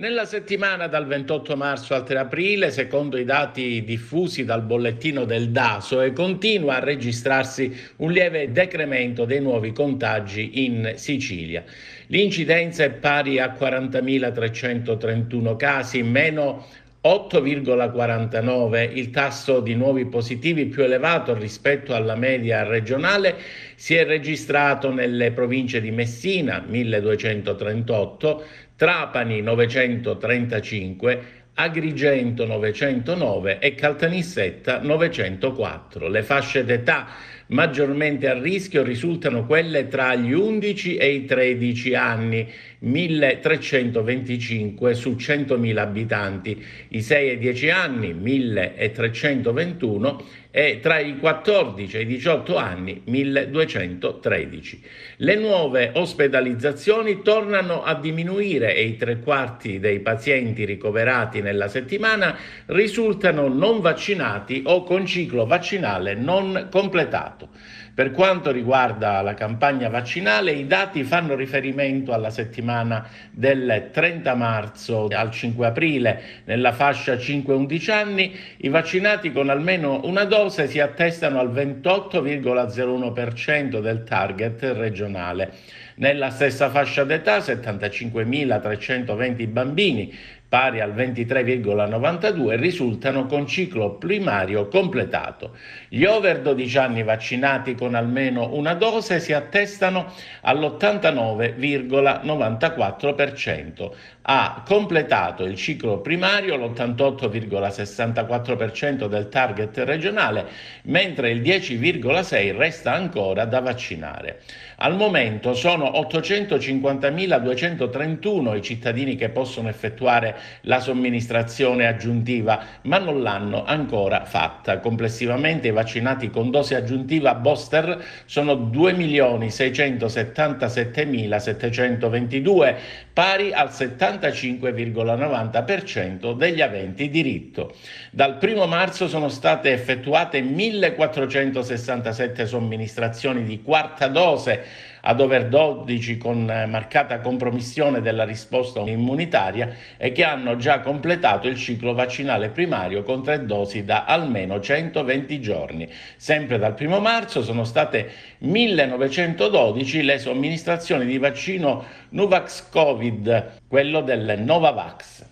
Nella settimana dal 28 marzo al 3 aprile, secondo i dati diffusi dal bollettino del DASO, eh, continua a registrarsi un lieve decremento dei nuovi contagi in Sicilia. L'incidenza è pari a 40.331 casi, meno 8,49 il tasso di nuovi positivi più elevato rispetto alla media regionale si è registrato nelle province di Messina 1238, Trapani 935, Agrigento 909 e Caltanissetta 904. Le fasce d'età maggiormente a rischio risultano quelle tra gli 11 e i 13 anni, 1325 su 100.000 abitanti, i 6 e 10 anni, 1321 e tra i 14 e i 18 anni 1213. Le nuove ospedalizzazioni tornano a diminuire e i tre quarti dei pazienti ricoverati nella settimana risultano non vaccinati o con ciclo vaccinale non completato. Per quanto riguarda la campagna vaccinale, i dati fanno riferimento alla settimana del 30 marzo al 5 aprile. Nella fascia 5-11 anni i vaccinati con almeno una dose cause si attestano al 28,01% del target regionale. Nella stessa fascia d'età 75.320 bambini pari al 23,92, risultano con ciclo primario completato. Gli over 12 anni vaccinati con almeno una dose si attestano all'89,94%. Ha completato il ciclo primario l'88,64% del target regionale, mentre il 10,6% resta ancora da vaccinare. Al momento sono 850.231 i cittadini che possono effettuare la somministrazione aggiuntiva, ma non l'hanno ancora fatta. Complessivamente i vaccinati con dose aggiuntiva booster sono 2.677.722, pari al 75,90% degli aventi diritto. Dal 1 marzo sono state effettuate 1.467 somministrazioni di quarta dose ad overdose con eh, marcata compromissione della risposta immunitaria e che hanno già completato il ciclo vaccinale primario con tre dosi da almeno 120 giorni. Sempre dal 1 marzo sono state 1912 le somministrazioni di vaccino Nuvax Covid, quello del Novavax.